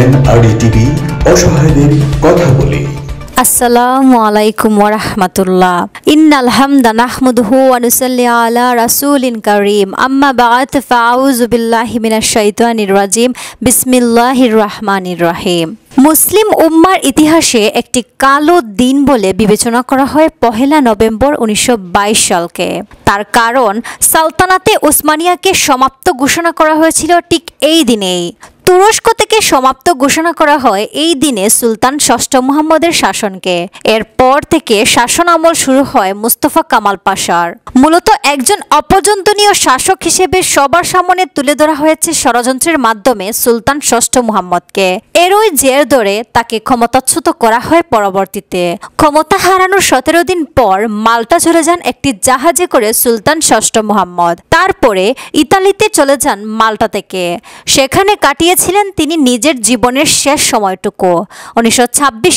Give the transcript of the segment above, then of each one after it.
NRD TV অসহায়দের কথা বলে আসসালামু আলাইকুম ওরহমতুল্লাহ ইন্নাল হামদা নাহমুদহু ওয়া নুসাল্লি আলা রাসূলিন কারীম আম্মা বা'দ ফাউযু বিল্লাহি মিনাশ শাইতানির রাজিম বিসমিল্লাহির রহমানির রহিম মুসলিম উম্মার ইতিহাসে একটি কালো দিন বলে বিবেচনা করা হয় পহেলা নভেম্বর উনিশশো সালকে তার কারণ সালতানাতে উসমানিয়াকে সমাপ্ত ঘোষণা করা হয়েছিল ঠিক এই দিনেই তুরস্ক থেকে সমাপ্ত ঘোষণা করা হয় এই দিনে সুলতান ষষ্ঠ মুহাম্মদের শাসনকে এরপর থেকে শাসন আমল শুরু হয় মুস্তফা কামাল পাশার মূলত একজন অপর্যন্তনীয় শাসক হিসেবে সবার সামনে তুলে ধরা হয়েছে ষড়যন্ত্রের মাধ্যমে সুলতান ষষ্ঠ মুহাম্মদকে এরই জের ধরে তাকে ক্ষমতাচ্যুত করা হয় পরবর্তীতে ক্ষমতা হারানোর সতেরো দিন পর মাল্টা চলে যান একটি জাহাজে করে সুলতান ষষ্ঠ মোহাম্মদ তারপরে ইতালিতে চলে যান মাল্টা থেকে সেখানে কাটিয়েছিলেন তিনি নিজের জীবনের শেষ সময়টুকু উনিশশো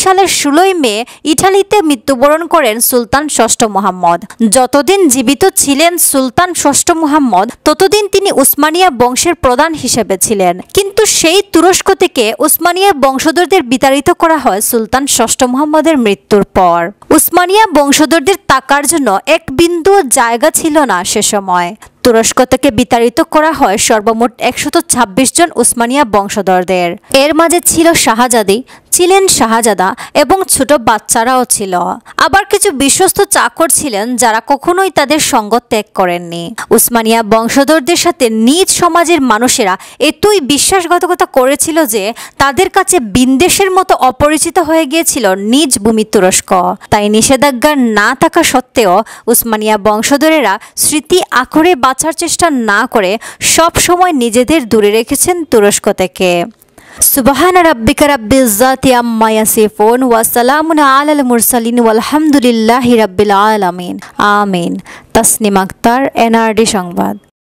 সালের ষোলোই মে ইটালিতে মৃত্যুবরণ করেন সুলতান ষষ্ঠ মোহাম্মদ যতদিন জীবিত ছিলেন সুলতান ষষ্ঠ মোহাম্মদ ততদিন তিনি উসমানিয়া বংশের প্রধান হিসেবে ছিলেন কিন্তু সেই তুরস্ক থেকে উসমানিয়া বংশধরদের বিতাড়িত করা হয় সুলতান ষষ্ঠ মোহাম্মদের মৃত্যুর পর উসমানিয়া বংশধরদের তাকার জন্য এক বিন্দু জায়গা ছিল না সে সময় তুরস্ক থেকে বিতাড়িত করা হয় সর্বমোট একশত জন উসমানিয়া বংশধরদের এর মাঝে ছিল শাহজাদি ছিলেন শাহজাদা এবং ছোট বাচ্চারাও ছিল আবার কিছু বিশ্বস্ত চাকর ছিলেন যারা কখনোই তাদের সঙ্গ ত্যাগ করেননি উসমানিয়া বংশধরদের সাথে নিজ সমাজের মানুষেরা এতই বিশ্বাসঘাতকতা করেছিল যে তাদের কাছে বিন্দেশের মতো অপরিচিত হয়ে গিয়েছিল নিজ ভূমি তুরস্ক তাই নিষেধাজ্ঞা না থাকা সত্ত্বেও উসমানিয়া বংশধরেরা স্মৃতি আখরে বাঁচার চেষ্টা না করে সব সময় নিজেদের দূরে রেখেছেন তুরস্ক থেকে سبحان ربك رب الذات عما يصفون وسلام على المرسلين والحمد لله رب العالمين آمين তাসনিম আক্তার এনআরডি সংবাদ